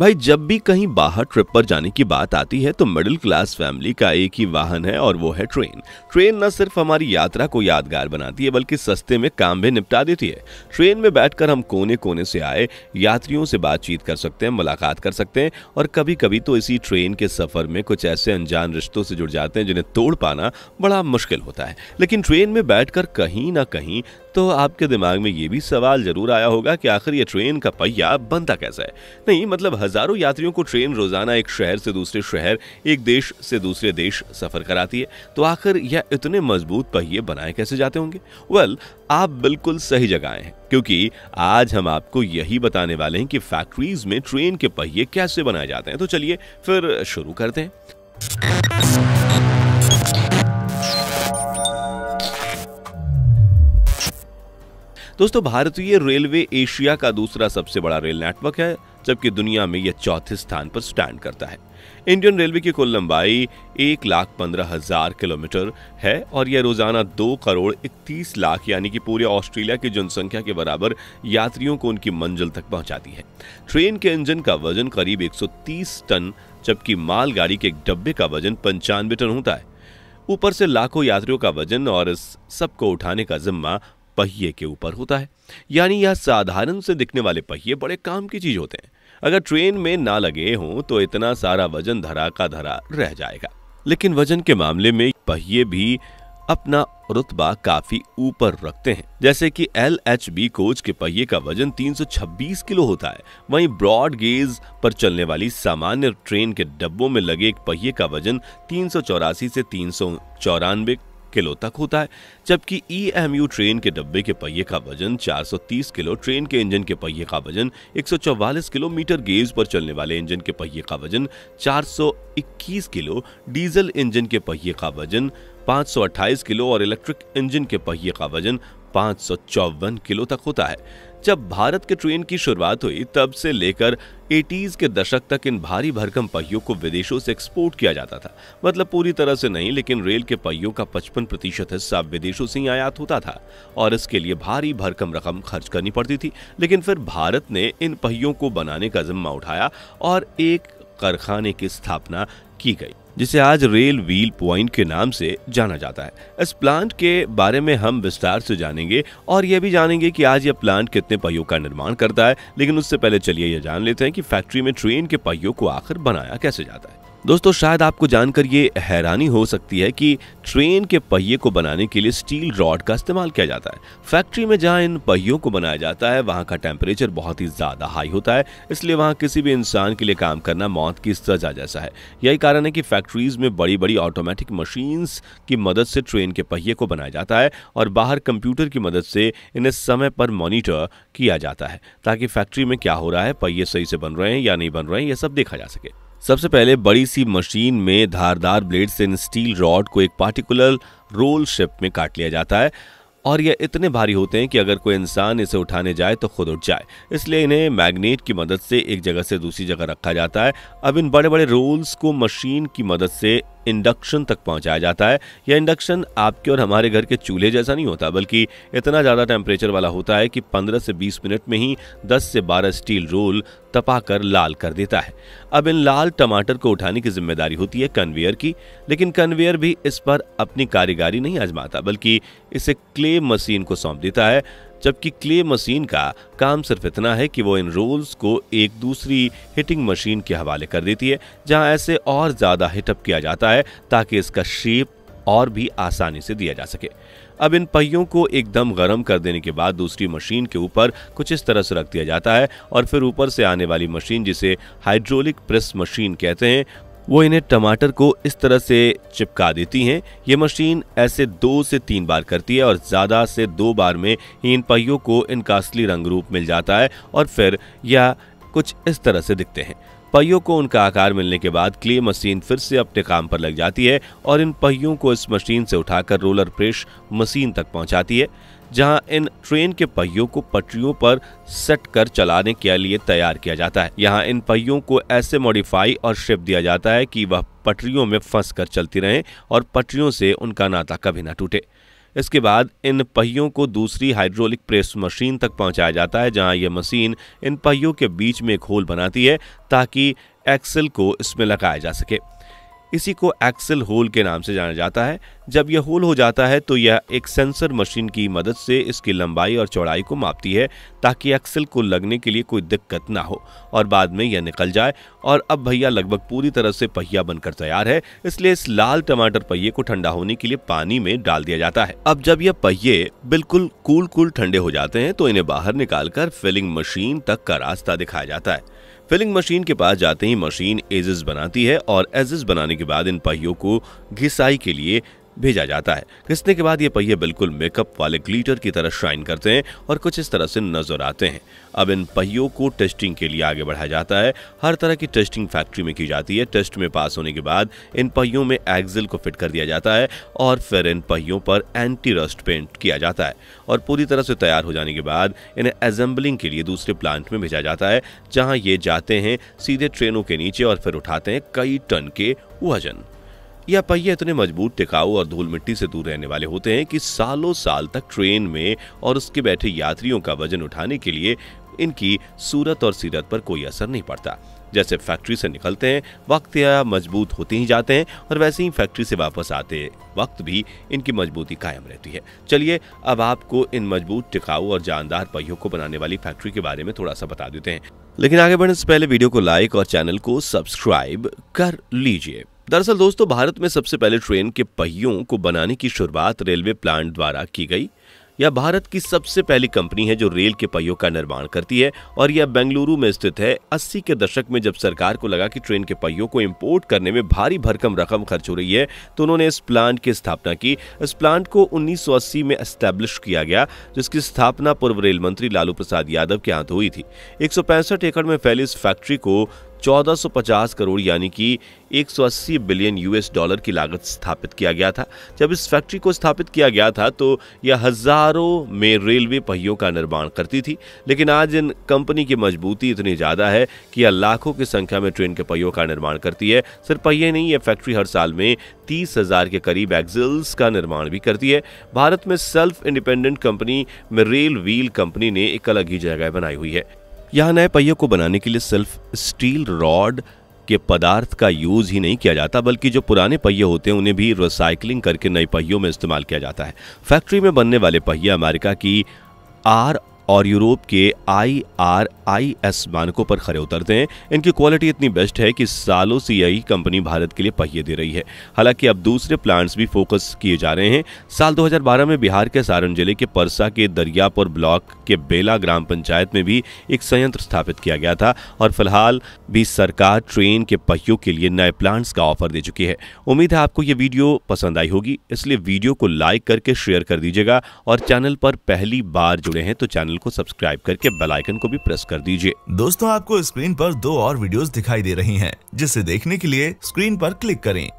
भाई जब भी कहीं बाहर ट्रिप पर जाने की बात आती है तो मिडिल क्लास फैमिली का एक ही वाहन है और वो है ट्रेन ट्रेन न सिर्फ हमारी यात्रा को यादगार बनाती है बल्कि सस्ते में काम भी निपटा देती है ट्रेन में बैठकर हम कोने कोने से आए यात्रियों से बातचीत कर सकते हैं मुलाकात कर सकते हैं और कभी कभी तो इसी ट्रेन के सफर में कुछ ऐसे अनजान रिश्तों से जुड़ जाते हैं जिन्हें तोड़ पाना बड़ा मुश्किल होता है लेकिन ट्रेन में बैठ कहीं ना कहीं तो आपके दिमाग में ये भी सवाल जरूर आया होगा कि आखिर ये ट्रेन का पहिया बनता कैसा है नहीं मतलब हजारों यात्रियों को ट्रेन रोजाना एक शहर से दूसरे शहर एक देश से दूसरे देश सफर कराती है तो आखिर यह इतने मजबूत पहिए बनाए कैसे जाते होंगे वेल well, आप बिल्कुल सही जगह आए हैं क्योंकि आज हम आपको यही बताने वाले हैं कि फैक्ट्रीज में ट्रेन के पहिए कैसे बनाए जाते हैं तो चलिए फिर शुरू करते हैं दोस्तों भारतीय रेलवे एशिया का दूसरा सबसे बड़ा रेल नेटवर्क है जबकि दुनिया में यह चौथे स्थान पर स्टैंड करता है इंडियन रेलवे की कुल लंबाई एक लाख पंद्रह हजार किलोमीटर है और यह रोजाना दो करोड़ इकतीस लाख यानी कि पूरे ऑस्ट्रेलिया की जनसंख्या के बराबर यात्रियों को उनकी मंजिल तक पहुंचाती है ट्रेन के इंजन का वजन करीब 130 टन जबकि मालगाड़ी के एक डब्बे का वजन पंचानवे टन होता है ऊपर से लाखों यात्रियों का वजन और इस सबको उठाने का जिम्मा पहिए के ऊपर होता है यानी यह साधारण से दिखने वाले पहिए बड़े काम की चीज होते हैं अगर ट्रेन में ना लगे हों तो इतना सारा वजन धरा का धरा रह जाएगा लेकिन वजन के मामले में पहिए भी अपना रुतबा काफी ऊपर रखते हैं जैसे कि एल एच बी कोच के पहिए का वजन 326 किलो होता है वहीं ब्रॉड गेज पर चलने वाली सामान्य ट्रेन के डब्बों में लगे एक पहिए का वजन तीन से तीन किलो तक होता है जबकि ई एम यू ट्रेन के डब्बे के पहिए का वजन 430 किलो ट्रेन के इंजन के पहिए का वजन 144 किलोमीटर गेज पर चलने वाले इंजन के पहिए का वजन 421 किलो डीजल इंजन के पहिए का वजन 528 किलो और इलेक्ट्रिक इंजन के पहिए का वजन पाँच किलो तक होता है जब भारत के ट्रेन की शुरुआत हुई तब से लेकर 80s के दशक तक इन भारी भरकम पहियों को विदेशों से एक्सपोर्ट किया जाता था मतलब पूरी तरह से नहीं लेकिन रेल के पहियों का 55 प्रतिशत हिस्सा विदेशों से ही आयात होता था और इसके लिए भारी भरकम रकम खर्च करनी पड़ती थी लेकिन फिर भारत ने इन पहियों को बनाने का जिम्मा उठाया और एक कारखाने की स्थापना की गई जिसे आज रेल व्हील पॉइंट के नाम से जाना जाता है इस प्लांट के बारे में हम विस्तार से जानेंगे और यह भी जानेंगे कि आज यह प्लांट कितने पहियों का निर्माण करता है लेकिन उससे पहले चलिए यह जान लेते हैं कि फैक्ट्री में ट्रेन के पहियों को आखिर बनाया कैसे जाता है दोस्तों शायद आपको जानकर ये हैरानी हो सकती है कि ट्रेन के पहिए को बनाने के लिए स्टील रॉड का इस्तेमाल किया जाता है फैक्ट्री में जहाँ इन पहियों को बनाया जाता है वहाँ का टेम्परेचर बहुत ही ज़्यादा हाई होता है इसलिए वहाँ किसी भी इंसान के लिए काम करना मौत की सजा जैसा है यही कारण है कि फैक्ट्रीज में बड़ी बड़ी ऑटोमेटिक मशीन्स की मदद से ट्रेन के पहिए को बनाया जाता है और बाहर कंप्यूटर की मदद से इन्हें समय पर मॉनिटर किया जाता है ताकि फैक्ट्री में क्या हो रहा है पहिए सही से बन रहे हैं या नहीं बन रहे हैं यह सब देखा जा सके सबसे पहले बड़ी सी मशीन में धारदार ब्लेड से इन स्टील रॉड को एक पार्टिकुलर रोल शेप में काट लिया जाता है और यह इतने भारी होते हैं कि अगर कोई इंसान इसे उठाने जाए तो खुद उठ जाए इसलिए इन्हें मैग्नेट की मदद से एक जगह से दूसरी जगह रखा जाता है अब इन बड़े बड़े रोल्स को मशीन की मदद से इंडक्शन तक पहुंचाया जाता है यह इंडक्शन आपके और हमारे घर के चूल्हे जैसा नहीं होता बल्कि इतना ज़्यादा टेम्परेचर वाला होता है कि 15 से 20 मिनट में ही 10 से 12 स्टील रोल तपाकर लाल कर देता है अब इन लाल टमाटर को उठाने की जिम्मेदारी होती है कन्वेयर की लेकिन कन्वेयर भी इस पर अपनी कारीगारी नहीं आजमाता बल्कि इसे क्ले मशीन को सौंप देता है जबकि क्ले मशीन का काम सिर्फ इतना है कि वो इन रोल्स को एक दूसरी हिटिंग मशीन के हवाले कर देती है जहां ऐसे और ज़्यादा हिटअप किया जाता है ताकि इसका शेप और भी आसानी से दिया जा सके अब इन पहियों को एकदम गर्म कर देने के बाद दूसरी मशीन के ऊपर कुछ इस तरह से रख दिया जाता है और फिर ऊपर से आने वाली मशीन जिसे हाइड्रोलिक प्रेस मशीन कहते हैं वो इन्हें टमाटर को इस तरह से चिपका देती हैं ये मशीन ऐसे दो से तीन बार करती है और ज़्यादा से दो बार में ही इन पहियों को इनका असली रंग रूप मिल जाता है और फिर यह कुछ इस तरह से दिखते हैं पहियों को उनका आकार मिलने के बाद क्ले मशीन फिर से अपने काम पर लग जाती है और इन पहियों को इस मशीन से उठाकर रोलर प्रेस मशीन तक पहुंचाती है जहां इन ट्रेन के पहियों को पटरियों पर सेट कर चलाने के लिए तैयार किया जाता है यहां इन पहियों को ऐसे मॉडिफाई और शेप दिया जाता है कि वह पटरियों में फंस कर चलती रहें और पटरियों से उनका नाता कभी ना टूटे इसके बाद इन पहियों को दूसरी हाइड्रोलिक प्रेस मशीन तक पहुंचाया जाता है जहां यह मशीन इन पहियों के बीच में एक होल बनाती है ताकि एक्सेल को इसमें लगाया जा सके इसी को एक्सल होल के नाम से जाना जाता है जब यह होल हो जाता है तो यह एक सेंसर मशीन की मदद से इसकी लंबाई और चौड़ाई को मापती है ताकि एक्सल को लगने के लिए कोई दिक्कत ना हो और बाद में यह निकल जाए और अब भैया लगभग पूरी तरह से पहिया बनकर तैयार है इसलिए इस लाल टमाटर पहिए को ठंडा होने के लिए पानी में डाल दिया जाता है अब जब यह पहिए बिल्कुल कूल कूल ठंडे हो जाते हैं तो इन्हें बाहर निकालकर फिलिंग मशीन तक का रास्ता दिखाया जाता है फिलिंग मशीन के पास जाते ही मशीन एजेस बनाती है और एजेस बनाने के बाद इन पहियों को घिसाई के लिए भेजा जाता है घिसने के बाद ये पहिए बिल्कुल मेकअप वाले ग्लीटर की तरह शाइन करते हैं और कुछ इस तरह से नजर आते हैं अब इन पहियों को टेस्टिंग के लिए आगे बढ़ाया जाता है हर तरह की टेस्टिंग फैक्ट्री में की जाती है टेस्ट में पास होने के बाद इन पहियों में एक्जिल को फिट कर दिया जाता है और फिर इन पहियों पर एंटी रस्ट पेंट किया जाता है और पूरी तरह से तैयार हो जाने के बाद इन्हें असेंबलिंग के लिए दूसरे प्लांट में भेजा जाता है जहाँ ये जाते हैं सीधे ट्रेनों के नीचे और फिर उठाते हैं कई टन के वजन यह पहिए इतने मजबूत टिकाऊ और धूल मिट्टी से दूर रहने वाले होते हैं कि सालों साल तक ट्रेन में और उसके बैठे यात्रियों का वजन उठाने के लिए इनकी सूरत और सीरत पर कोई असर नहीं पड़ता जैसे फैक्ट्री से निकलते हैं वक्त या मजबूत होते ही जाते हैं और वैसे ही फैक्ट्री से वापस आते वक्त भी इनकी मजबूती कायम रहती है चलिए अब आपको इन मजबूत टिकाऊ और जानदार पहियों को बनाने वाली फैक्ट्री के बारे में थोड़ा सा बता देते हैं लेकिन आगे बढ़ने से पहले वीडियो को लाइक और चैनल को सब्सक्राइब कर लीजिए दरअसल दोस्तों भारत में सबसे पहले ट्रेन के पहियों को बनाने की शुरुआत रेलवे प्लांट द्वारा की गई यह भारत की सबसे पहली कंपनी है जो रेल के पहियों का निर्माण करती है और यह बेंगलुरु में स्थित है 80 के दशक में जब सरकार को लगा कि ट्रेन के पहियों को इंपोर्ट करने में भारी भरकम रकम खर्च हो रही है तो उन्होंने इस प्लांट की स्थापना की इस प्लांट को 1980 में एस्टेब्लिश किया गया जिसकी स्थापना पूर्व रेल मंत्री लालू प्रसाद यादव के हाथ हुई थी एक एकड़ में फैली इस फैक्ट्री को 1450 करोड़ यानी कि 180 बिलियन यूएस डॉलर की लागत स्थापित किया गया था जब इस फैक्ट्री को स्थापित किया गया था तो यह हजारों में रेलवे पहियों का निर्माण करती थी लेकिन आज इन कंपनी की मजबूती इतनी ज़्यादा है कि यह लाखों की संख्या में ट्रेन के पहियों का निर्माण करती है सिर्फ पहिए नहीं यह फैक्ट्री हर साल में तीस हजार के करीब एक्जिल्स का निर्माण भी करती है भारत में सेल्फ इंडिपेंडेंट कंपनी में रेल व्हील कंपनी ने एक अलग ही जगह बनाई हुई है यहाँ नए पहियों को बनाने के लिए सिर्फ स्टील रॉड के पदार्थ का यूज ही नहीं किया जाता बल्कि जो पुराने पहिए होते हैं उन्हें भी रिसाइकलिंग करके नए पहियों में इस्तेमाल किया जाता है फैक्ट्री में बनने वाले पहिए अमेरिका की आर और यूरोप के आई आर आई एस मानकों पर खड़े उतरते हैं इनकी क्वालिटी इतनी बेस्ट है कि सालों से यही कंपनी भारत के लिए पहिए दे रही है हालांकि अब दूसरे प्लांट्स भी फोकस किए जा रहे हैं साल 2012 में बिहार के सारण जिले के परसा के दरियापुर ब्लॉक के बेला ग्राम पंचायत में भी एक संयंत्र स्थापित किया गया था और फिलहाल भी सरकार ट्रेन के पहियों के लिए नए प्लांट्स का ऑफर दे चुकी है उम्मीद है आपको ये वीडियो पसंद आई होगी इसलिए वीडियो को लाइक करके शेयर कर दीजिएगा और चैनल पर पहली बार जुड़े हैं तो चैनल चैनल को सब्सक्राइब करके बेल आइकन को भी प्रेस कर दीजिए दोस्तों आपको स्क्रीन पर दो और वीडियोस दिखाई दे रही हैं जिसे देखने के लिए स्क्रीन पर क्लिक करें